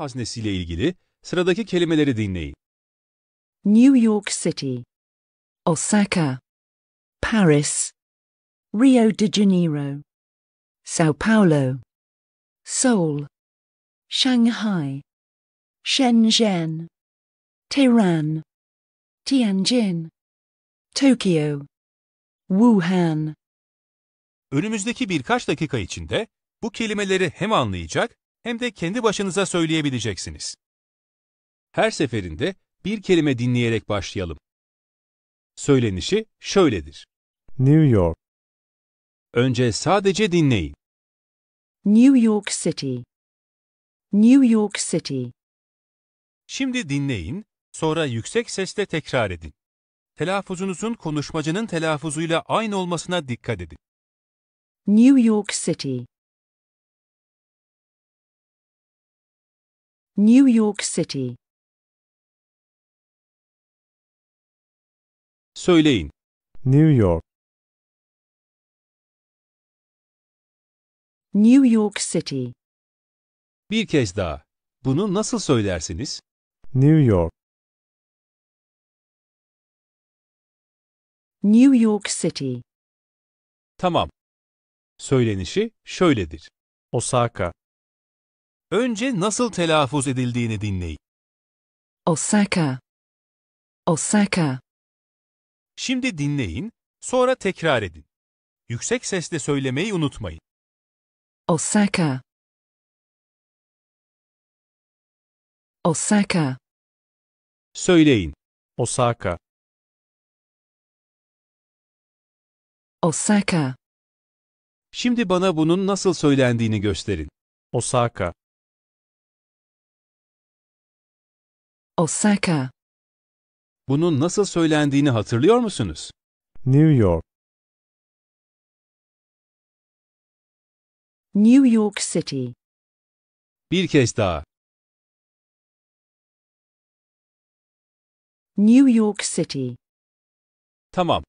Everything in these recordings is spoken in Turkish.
haznesiyle ilgili sıradaki kelimeleri dinleyin. New York City, Osaka, Paris, Rio de Janeiro, Sao Paulo, Seoul, Shanghai, Shenzhen, Tehran, Tianjin, Tokyo, Wuhan. Önümüzdeki birkaç dakika içinde bu kelimeleri hem anlayacak hem de kendi başınıza söyleyebileceksiniz. Her seferinde bir kelime dinleyerek başlayalım. Söylenişi şöyledir. New York. Önce sadece dinleyin. New York City. New York City. Şimdi dinleyin, sonra yüksek sesle tekrar edin. Telaffuzunuzun konuşmacının telaffuzuyla aynı olmasına dikkat edin. New York City. New York City. Söyleyin. New York. New York City. Bir kez daha. Bunu nasıl söylersiniz? New York. New York City. Tamam. Söylenişi şöyledir. Osaka. Önce nasıl telaffuz edildiğini dinleyin. Osaka. Osaka. Şimdi dinleyin, sonra tekrar edin. Yüksek sesle söylemeyi unutmayın. Osaka. Osaka. Söyleyin. Osaka. Osaka. Şimdi bana bunun nasıl söylendiğini gösterin. Osaka. Osaka, Bunun nasıl söylendiğini hatırlıyor musunuz? New York, New York City, Bir kez daha. New York City, Tamam.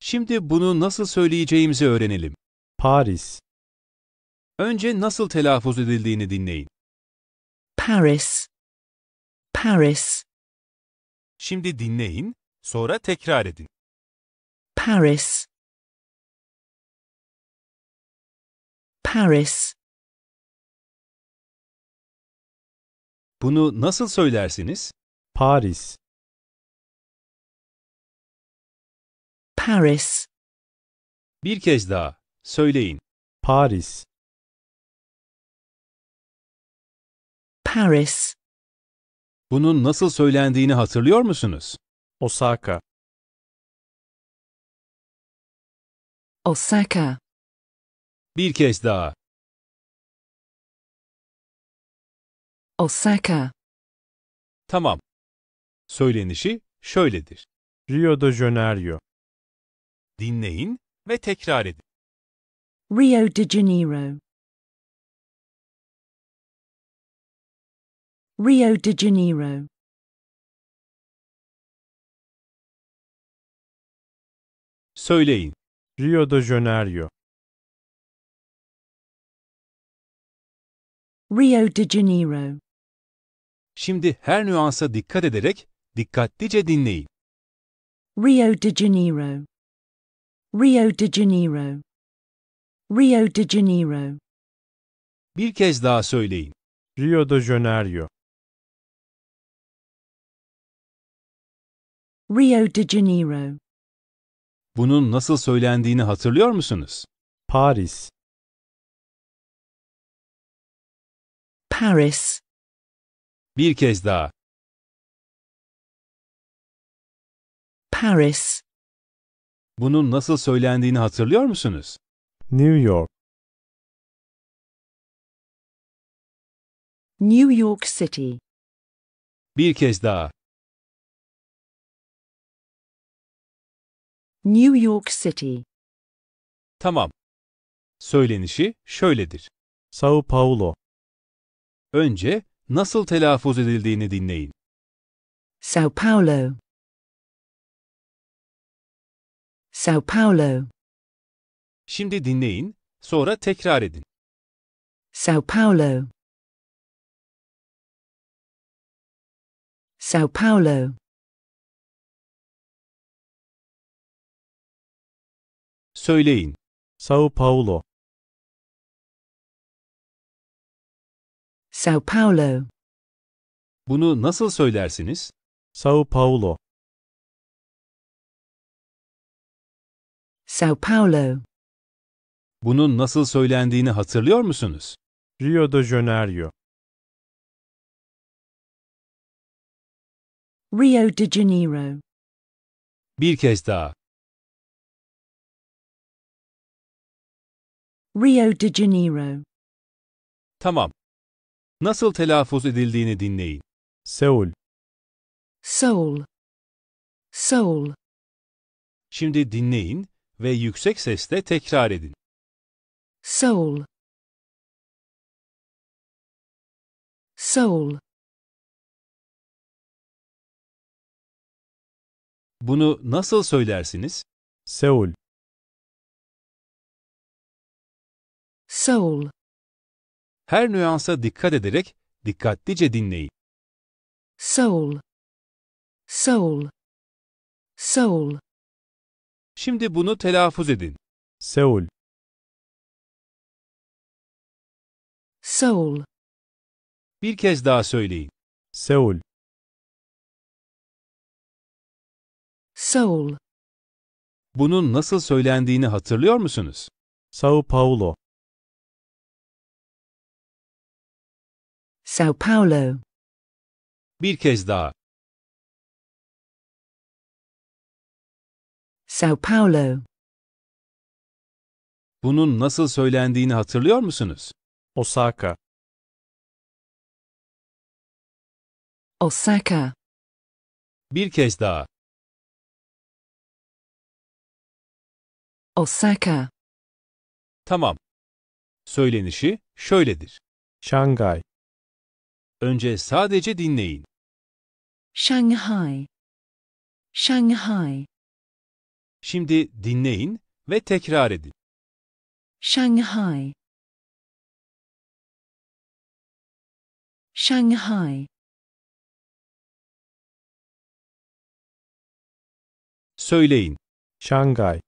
Şimdi bunu nasıl söyleyeceğimizi öğrenelim. Paris, Önce nasıl telaffuz edildiğini dinleyin. Paris, Paris. Şimdi dinleyin, sonra tekrar edin. Paris. Paris. Bunu nasıl söylersiniz? Paris. Paris. Bir kez daha söyleyin. Paris. Paris. Bunun nasıl söylendiğini hatırlıyor musunuz? Osaka, Osaka, Bir kez daha. Osaka, Tamam. Söylenişi şöyledir. Rio de Janeiro, Dinleyin ve tekrar edin. Rio de Janeiro, Rio de Janeiro Söyleyin. Rio de Janeiro Rio de Janeiro Şimdi her nüansa dikkat ederek dikkatlice dinleyin. Rio de Janeiro Rio de Janeiro Rio de Janeiro Bir kez daha söyleyin. Rio de Janeiro Rio de Janeiro. Bunun nasıl söylendiğini hatırlıyor musunuz? Paris, Paris. Bir kez daha. Paris. Bunun nasıl söylendiğini hatırlıyor musunuz? New York, New York City. Bir kez daha. New York City. Tamam. Söylenişi şöyledir. Sao Paulo. Önce nasıl telaffuz edildiğini dinleyin. Sao Paulo. Sao Paulo. Şimdi dinleyin, sonra tekrar edin. Sao Paulo. Sao Paulo. söyleyin. São Paulo. São Paulo. Bunu nasıl söylersiniz? São Paulo. São Paulo. Bunun nasıl söylendiğini hatırlıyor musunuz? Rio de Janeiro. Rio de Janeiro. Bir kez daha. Rio de Janeiro. Tamam. Nasıl telaffuz edildiğini dinleyin. Seul. Seul. Seul. Şimdi dinleyin ve yüksek sesle tekrar edin. Seul. Seul. Bunu nasıl söylersiniz? Seul. Soul. Her nüansa dikkat ederek dikkatlice dinleyin. Soul. Soul. Soul. Şimdi bunu telaffuz edin. Seul. Seul. Bir kez daha söyleyin. Seul. Seul. Bunun nasıl söylendiğini hatırlıyor musunuz? São Paulo. Sao Paulo. Bir kez daha. São Paulo. Bunun nasıl söylendiğini hatırlıyor musunuz? Osaka. Osaka. Bir kez daha. Osaka. Tamam. Söylenişi şöyledir. Şangay. Önce sadece dinleyin. Shanghai. Shanghai. Şimdi dinleyin ve tekrar edin. Shanghai. Shanghai. Söyleyin. Şangay.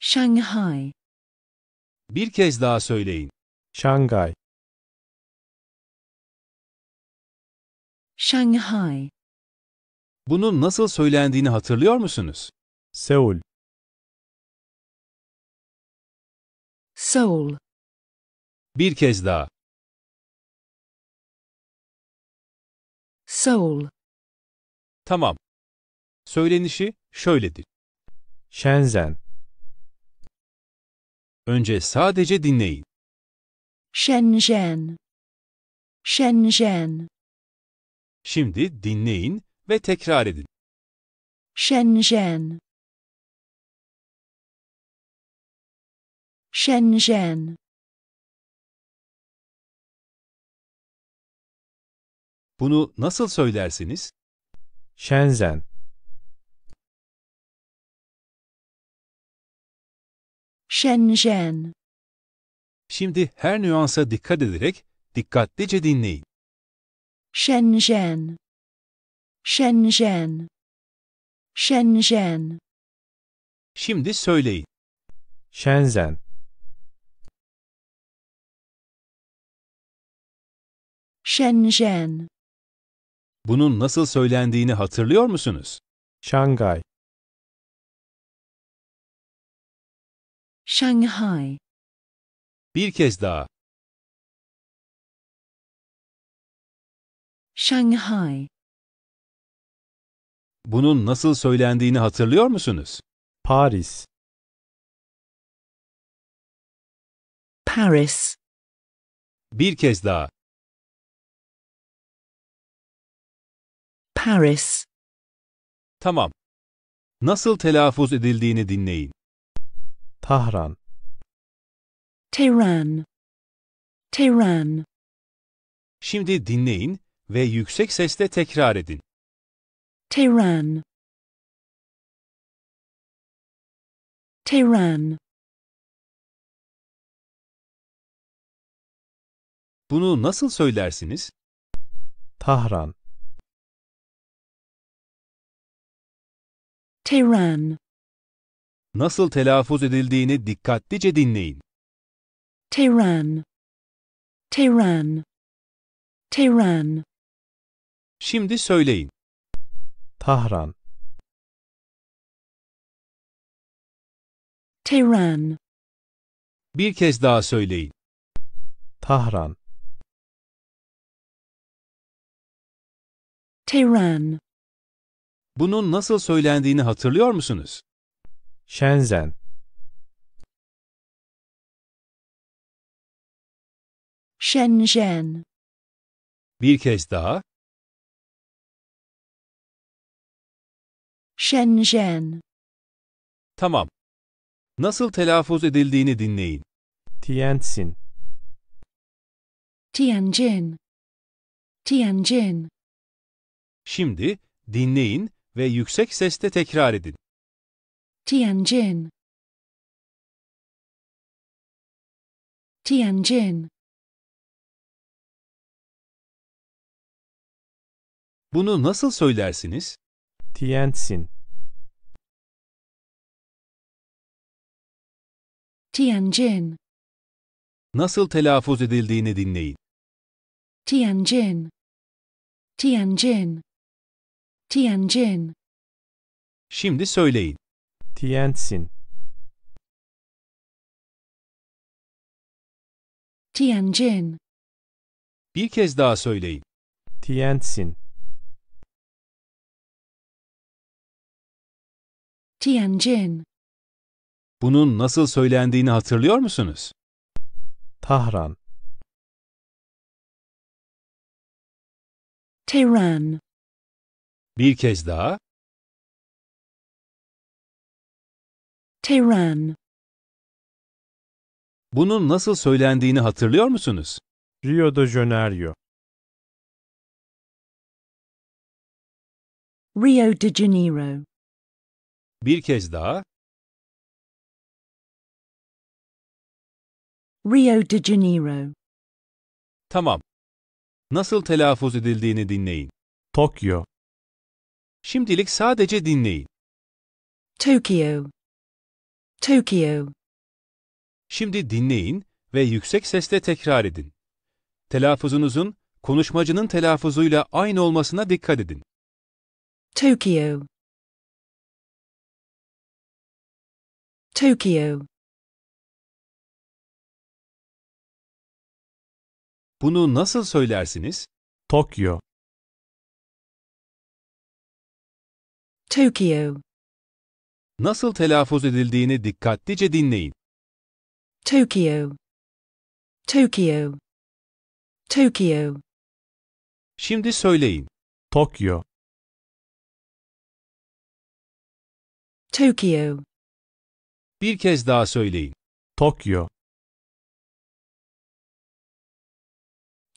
Shanghai. Bir kez daha söyleyin. Şangay Şanghay. Bunun nasıl söylendiğini hatırlıyor musunuz? Seul Seoul, Bir kez daha. Seoul, Tamam. Söylenişi şöyledir. Shenzhen Önce sadece dinleyin. Shenzhen. Shenzhen. Şimdi dinleyin ve tekrar edin. Shenzhen. Shenzhen. Bunu nasıl söylersiniz? Shenzhen. Shenzhen. Şimdi her nüansa dikkat ederek dikkatlice dinleyin. Shenzhen Shenzhen Shenzhen Şimdi söyleyin. Shenzhen Shenzhen Bunun nasıl söylendiğini hatırlıyor musunuz? Şangay Shanghai bir kez daha. Shanghai. Bunun nasıl söylendiğini hatırlıyor musunuz? Paris. Paris. Bir kez daha. Paris. Tamam. Nasıl telaffuz edildiğini dinleyin. Tahran. Tehran. Tehran. Şimdi dinleyin ve yüksek sesle tekrar edin. Tehran. Tehran. Bunu nasıl söylersiniz? Tahran. Tehran. Nasıl telaffuz edildiğini dikkatlice dinleyin. Tehran Tehran Tehran Şimdi söyleyin. Tahran Tehran Bir kez daha söyleyin. Tahran Tehran Bunun nasıl söylendiğini hatırlıyor musunuz? Shenzhen Shenzhen. Bir kez daha. Shenzhen. Tamam. Nasıl telaffuz edildiğini dinleyin. Tientsin. Tianjin. Tianjin. Şimdi dinleyin ve yüksek sesle tekrar edin. Tianjin. Tianjin. Bunu nasıl söylersiniz? Tientsin. Tianjin. Nasıl telaffuz edildiğini dinleyin. Tianjin. Tianjin. Tianjin. Şimdi söyleyin. Tientsin. Tianjin. Bir kez daha söyleyin. Tientsin. Tianjin. Bunun nasıl söylendiğini hatırlıyor musunuz? Tahran. Tehran. Bir kez daha. Tehran. Bunun nasıl söylendiğini hatırlıyor musunuz? Rio de Janeiro. Rio de Janeiro. Bir kez daha. Rio de Janeiro. Tamam. Nasıl telaffuz edildiğini dinleyin. Tokyo. Şimdilik sadece dinleyin. Tokyo. Tokyo. Şimdi dinleyin ve yüksek sesle tekrar edin. Telaffuzunuzun konuşmacının telaffuzuyla aynı olmasına dikkat edin. Tokyo Tokyo. Bunu nasıl söylersiniz? Tokyo. Tokyo. Nasıl telaffuz edildiğini dikkatlice dinleyin. Tokyo. Tokyo. Tokyo. Şimdi söyleyin. Tokyo. Tokyo. Bir kez daha söyleyin. Tokyo.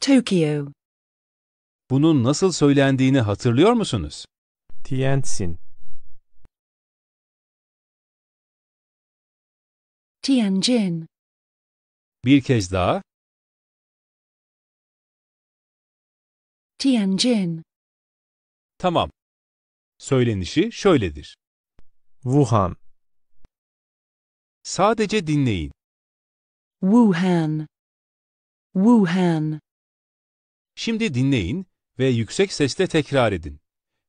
Tokyo. Bunun nasıl söylendiğini hatırlıyor musunuz? Tientsin. Tianjin. Bir kez daha. Tianjin. Tamam. Söylenişi şöyledir. Wuhan. Sadece dinleyin. Wuhan. Wuhan. Şimdi dinleyin ve yüksek sesle tekrar edin.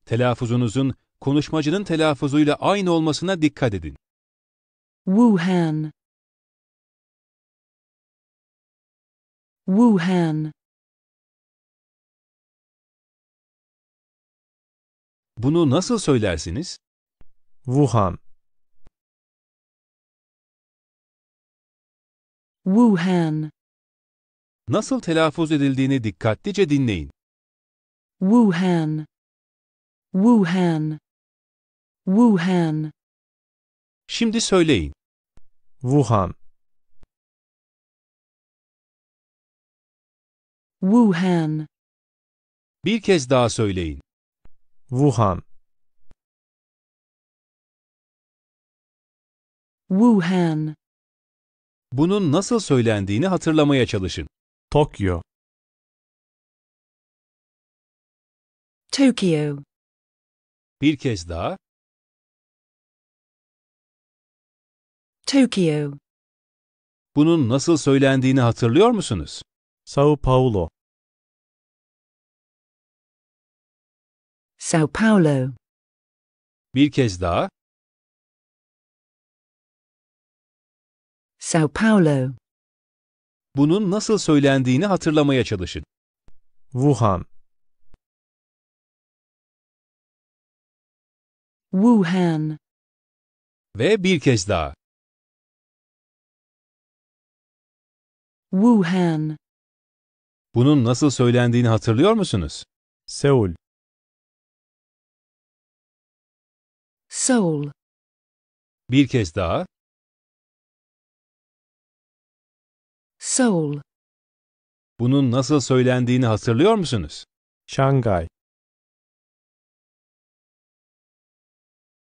Telaffuzunuzun konuşmacının telaffuzuyla aynı olmasına dikkat edin. Wuhan. Wuhan. Bunu nasıl söylersiniz? Wuhan. Wuhan. Nasıl telaffuz edildiğini dikkatlice dinleyin. Wuhan. Wuhan. Wuhan. Şimdi söyleyin. Wuhan. Wuhan. Bir kez daha söyleyin. Wuhan. Wuhan. Bunun nasıl söylendiğini hatırlamaya çalışın. Tokyo Tokyo Bir kez daha. Tokyo Bunun nasıl söylendiğini hatırlıyor musunuz? Sao Paulo Sao Paulo Bir kez daha. São Paulo. Bunun nasıl söylendiğini hatırlamaya çalışın. Wuhan. Wuhan. Ve bir kez daha. Wuhan. Bunun nasıl söylendiğini hatırlıyor musunuz? Seul. Seul. Bir kez daha. Seoul. Bunun nasıl söylendiğini hatırlıyor musunuz? Şangay.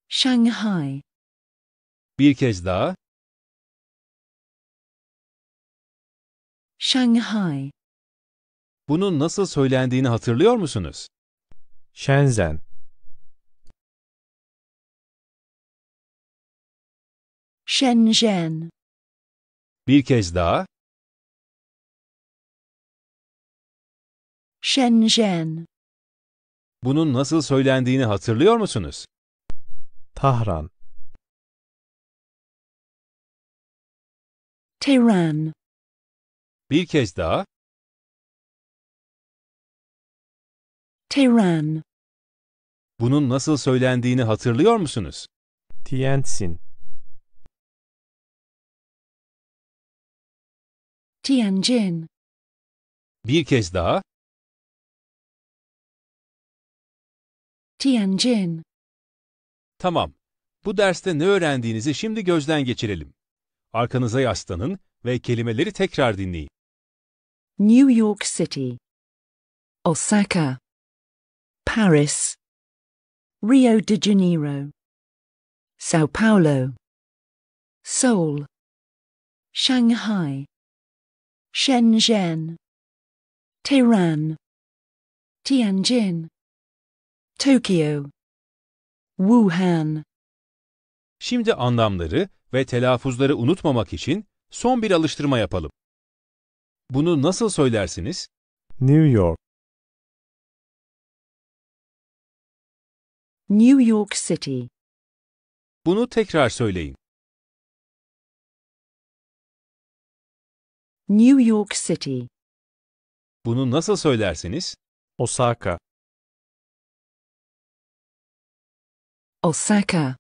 Shanghai. Bir kez daha. Shanghai. Bunun nasıl söylendiğini hatırlıyor musunuz? Shenzhen. Shenzhen. Bir kez daha. Shenzhen. Bunun nasıl söylendiğini hatırlıyor musunuz? Tahran, Tehran. Bir kez daha. Tehran. Bunun nasıl söylendiğini hatırlıyor musunuz? Tientsin, Tianjin. Bir kez daha. Tianjin. Tamam. Bu derste ne öğrendiğinizi şimdi gözden geçirelim. Arkanıza yaslanın ve kelimeleri tekrar dinleyin. New York City. Osaka. Paris. Rio de Janeiro. Sao Paulo. Seoul. Shanghai. Shenzhen. Tehran. Tianjin. Tokyo Wuhan Şimdi anlamları ve telaffuzları unutmamak için son bir alıştırma yapalım. Bunu nasıl söylersiniz? New York New York City Bunu tekrar söyleyin. New York City Bunu nasıl söylersiniz? Osaka Osaka.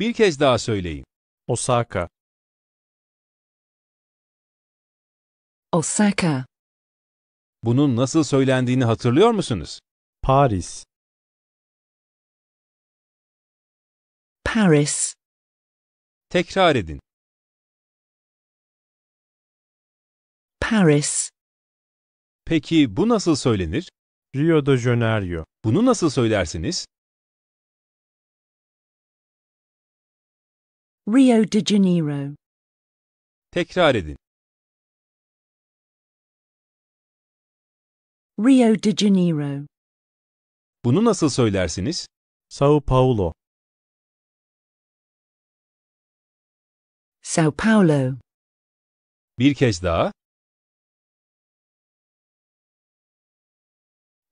Bir kez daha söyleyin. Osaka. Osaka. Bunun nasıl söylendiğini hatırlıyor musunuz? Paris. Paris. Tekrar edin. Paris. Peki bu nasıl söylenir? Rio de Janeiro. Bunu nasıl söylersiniz? Rio de Janeiro. Tekrar edin. Rio de Janeiro. Bunu nasıl söylersiniz? São Paulo. São Paulo. Bir kez daha.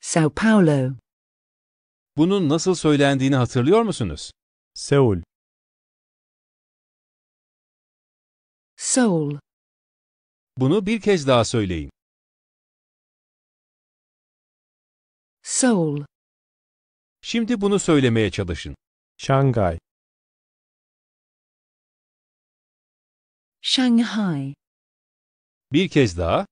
São Paulo. Bunun nasıl söylendiğini hatırlıyor musunuz? Seul. Soul. Bunu bir kez daha söyleyin. Soul. Şimdi bunu söylemeye çalışın. Şangay. Shanghai. Bir kez daha.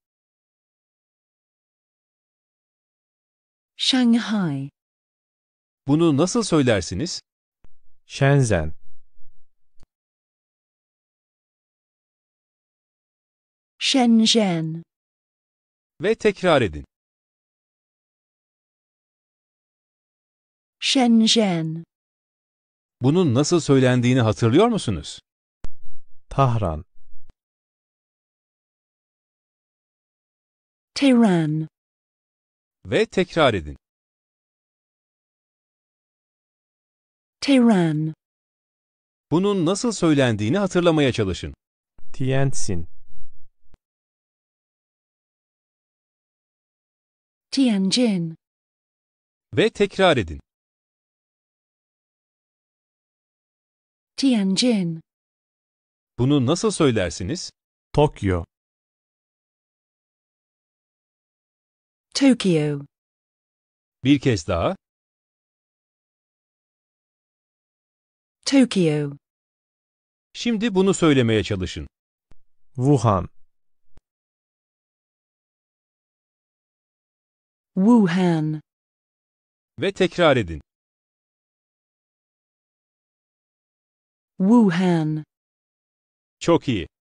Shanghai. Bunu nasıl söylersiniz? Shenzhen. Shenzhen. Ve tekrar edin. Shenzhen. Bunun nasıl söylendiğini hatırlıyor musunuz? Tahran. Tehran. Ve tekrar edin. Tehran. Bunun nasıl söylendiğini hatırlamaya çalışın. Tientsin. Tianjin. Ve tekrar edin. Tianjin. Bunu nasıl söylersiniz? Tokyo. Tokyo. Bir kez daha. Tokyo. Şimdi bunu söylemeye çalışın. Wuhan. Wuhan. Ve tekrar edin. Wuhan. Çok iyi.